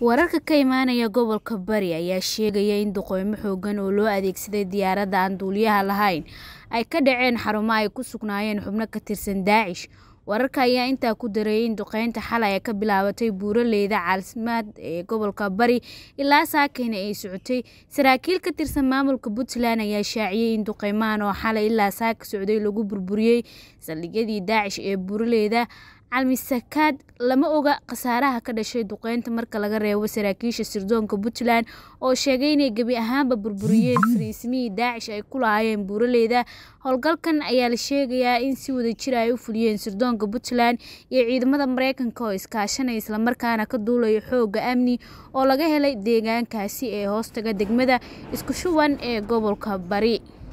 wararka ka imaanaya gobolka bari ayaa sheegaya in duqeymo xoogan oo loo adeegsaday diyaaradda aan duuliyaha lahayn ay ka dhaceen xarumo ay ku sugnaayeen xubno ka tirsan daacish wararka ayaa intaa ku daray in duqeynta xalay ay ka bilaabatay buuraleyda caalsimaad ee gobolka bari ilaa saakeyna ay socotay saraakiil ka tirsan maamulka puntland ayaa shaaciyey in duqeymahan oo xalay ilaa saaka socday lagu burburiyey saldhigyadii daacish ee buuraleyda Caalmi-saakaad lama oga khasaaraha ka dhashay duqeynta marka laga reebo saraakiisha sirdoonka Puntland oo sheegay inay gebi ahaanba burburiyeen fariisimihii Daacish ay ku lahaayeen buuraleyda. howlgalkan ayaa la sheegayaa in si wada jir ah ay u fuliyeen sirdoonka Puntland iyo ciidamada Mareykanka oo iskaashanaya islamarkaana ka duulaya xoogga amni oo laga helay deegaankaasi ee hoostaga degmada Isku Shuban ee gobolka Bari.